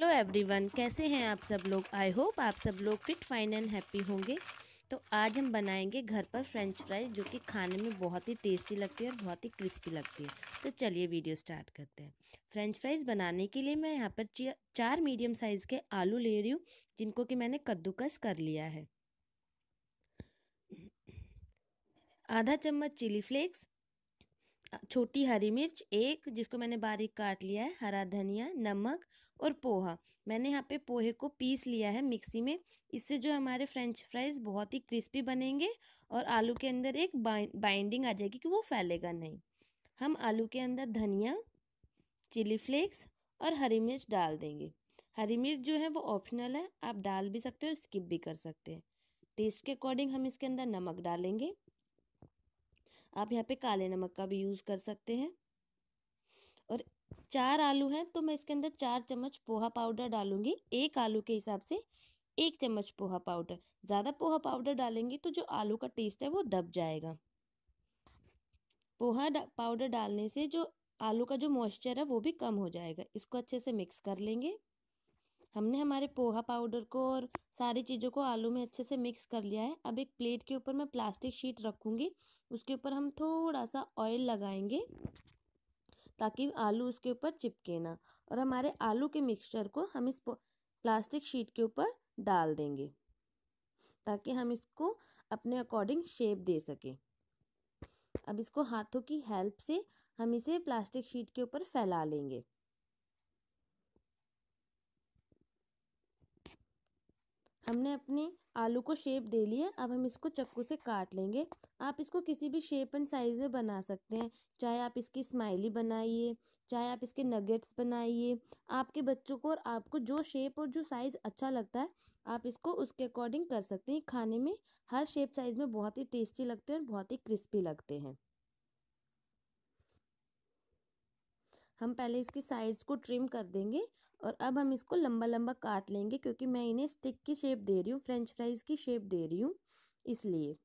hello everyone कैसे हैं आप सब लोग आई होप आप सब लोग फिट फाइन एंड हैप्पी होंगे तो आज हम बनाएंगे घर पर फ्रेंच फ्राइज जो कि खाने में बहुत ही टेस्टी लगती है और बहुत ही क्रिस्पी लगती है तो चलिए वीडियो स्टार्ट करते हैं फ्रेंच फ्राइज बनाने के लिए मैं यहाँ पर चार मीडियम साइज़ के आलू ले रही हूँ जिनको कि मैंने कद्दूकस कर लिया है आधा चम्मच चिली फ्लेक्स छोटी हरी मिर्च एक जिसको मैंने बारीक काट लिया है हरा धनिया नमक और पोहा मैंने यहाँ पे पोहे को पीस लिया है मिक्सी में इससे जो हमारे फ्रेंच फ्राइज़ बहुत ही क्रिस्पी बनेंगे और आलू के अंदर एक बाइंडिंग आ जाएगी कि वो फैलेगा नहीं हम आलू के अंदर धनिया चिली फ्लेक्स और हरी मिर्च डाल देंगे हरी मिर्च जो है वो ऑप्शनल है आप डाल भी सकते हो स्किप भी कर सकते हैं टेस्ट के अकॉर्डिंग हम इसके अंदर नमक डालेंगे आप यहाँ पे काले नमक का भी यूज़ कर सकते हैं और चार आलू हैं तो मैं इसके अंदर चार चम्मच पोहा पाउडर डालूंगी एक आलू के हिसाब से एक चम्मच पोहा पाउडर ज़्यादा पोहा पाउडर डालेंगे तो जो आलू का टेस्ट है वो दब जाएगा पोहा डा, पाउडर डालने से जो आलू का जो मॉइस्चर है वो भी कम हो जाएगा इसको अच्छे से मिक्स कर लेंगे हमने हमारे पोहा पाउडर को और सारी चीज़ों को आलू में अच्छे से मिक्स कर लिया है अब एक प्लेट के ऊपर मैं प्लास्टिक शीट रखूँगी उसके ऊपर हम थोड़ा सा ऑयल लगाएंगे ताकि आलू उसके ऊपर चिपके ना और हमारे आलू के मिक्सचर को हम इस प्लास्टिक शीट के ऊपर डाल देंगे ताकि हम इसको अपने अकॉर्डिंग शेप दे सकें अब इसको हाथों की हेल्प से हम इसे प्लास्टिक शीट के ऊपर फैला लेंगे हमने अपनी आलू को शेप दे लिया अब हम इसको चक्कू से काट लेंगे आप इसको किसी भी शेप एंड साइज़ में बना सकते हैं चाहे आप इसकी स्माइली बनाइए चाहे आप इसके नगेट्स बनाइए आपके बच्चों को और आपको जो शेप और जो साइज़ अच्छा लगता है आप इसको उसके अकॉर्डिंग कर सकते हैं खाने में हर शेप साइज़ में बहुत ही टेस्टी लगते हैं और बहुत ही क्रिस्पी लगते हैं हम पहले इसकी साइड्स को ट्रिम कर देंगे और अब हम इसको लंबा लंबा काट लेंगे क्योंकि मैं इन्हें स्टिक की शेप दे रही हूँ फ्रेंच फ्राइज़ की शेप दे रही हूँ इसलिए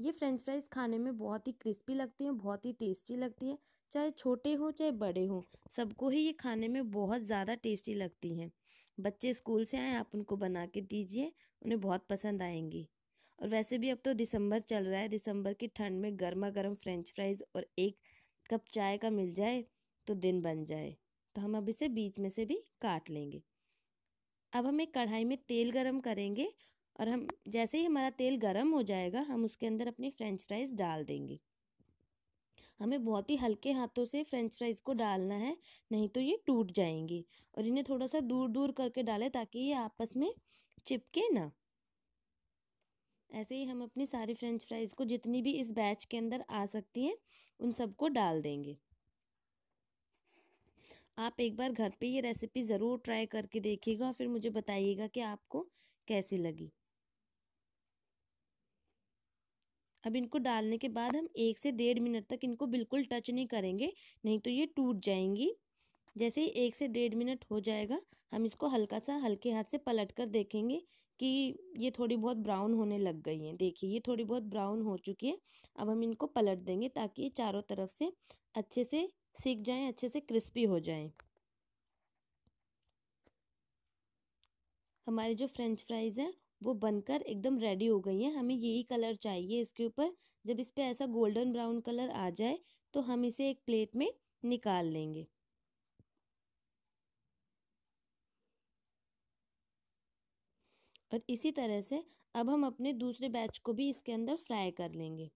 ये फ्रेंच फ्राइज़ खाने में बहुत ही क्रिस्पी लगती हैं बहुत ही टेस्टी लगती हैं चाहे छोटे हों चाहे बड़े हों सबको ही ये खाने में बहुत ज़्यादा टेस्टी लगती हैं बच्चे स्कूल से आए आप उनको बना के दीजिए उन्हें बहुत पसंद आएंगी और वैसे भी अब तो दिसंबर चल रहा है दिसंबर की ठंड में गर्मा गर्म फ्रेंच फ्राइज़ और एक कप चाय का मिल जाए तो दिन बन जाए तो हम अब इसे बीच में से भी काट लेंगे अब हम एक कढ़ाई में तेल गरम करेंगे और हम जैसे ही हमारा तेल गरम हो जाएगा हम उसके अंदर अपनी फ्रेंच फ्राइज़ डाल देंगे हमें बहुत ही हल्के हाथों से फ्रेंच फ्राइज़ को डालना है नहीं तो ये टूट जाएंगी और इन्हें थोड़ा सा दूर दूर करके डालें ताकि ये आपस में चिपके ना ऐसे ही हम अपनी सारी फ्रेंच फ्राइज़ को जितनी भी इस बैच के अंदर आ सकती हैं उन सबको डाल देंगे आप एक बार घर पे ये रेसिपी ज़रूर ट्राई करके देखिएगा और फिर मुझे बताइएगा कि आपको कैसी लगी अब इनको डालने के बाद हम एक से डेढ़ मिनट तक इनको बिल्कुल टच नहीं करेंगे नहीं तो ये टूट जाएंगी जैसे ही एक से डेढ़ मिनट हो जाएगा हम इसको हल्का सा हल्के हाथ से पलट कर देखेंगे कि ये थोड़ी बहुत ब्राउन होने लग गई हैं देखिए ये थोड़ी बहुत ब्राउन हो चुकी है अब हम इनको पलट देंगे ताकि ये चारों तरफ से अच्छे से सीख जाएं अच्छे से क्रिस्पी हो जाएं हमारे जो फ्रेंच फ्राइज़ हैं वो बनकर एकदम रेडी हो गई हैं हमें यही कलर चाहिए इसके ऊपर जब इस पर ऐसा गोल्डन ब्राउन कलर आ जाए तो हम इसे एक प्लेट में निकाल लेंगे और इसी तरह से अब हम अपने दूसरे बैच को भी इसके अंदर फ्राई कर लेंगे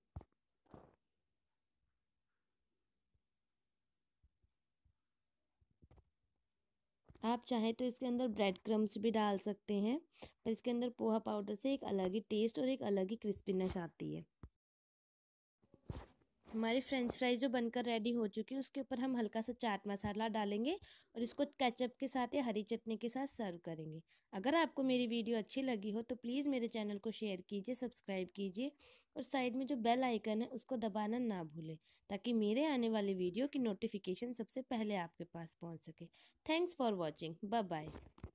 आप चाहें तो इसके अंदर ब्रेड क्रम्स भी डाल सकते हैं पर इसके अंदर पोहा पाउडर से एक अलग ही टेस्ट और एक अलग ही क्रिस्पीनेस आती है हमारी फ्रेंच फ्राइज जो बनकर रेडी हो चुकी है उसके ऊपर हम हल्का सा चाट मसाला डालेंगे और इसको कैचअप के साथ या हरी चटनी के साथ सर्व करेंगे अगर आपको मेरी वीडियो अच्छी लगी हो तो प्लीज़ मेरे चैनल को शेयर कीजिए सब्सक्राइब कीजिए और साइड में जो बेल आइकन है उसको दबाना ना भूलें ताकि मेरे आने वाली वीडियो की नोटिफिकेशन सबसे पहले आपके पास पहुँच सके थैंक्स फॉर वॉचिंग बाय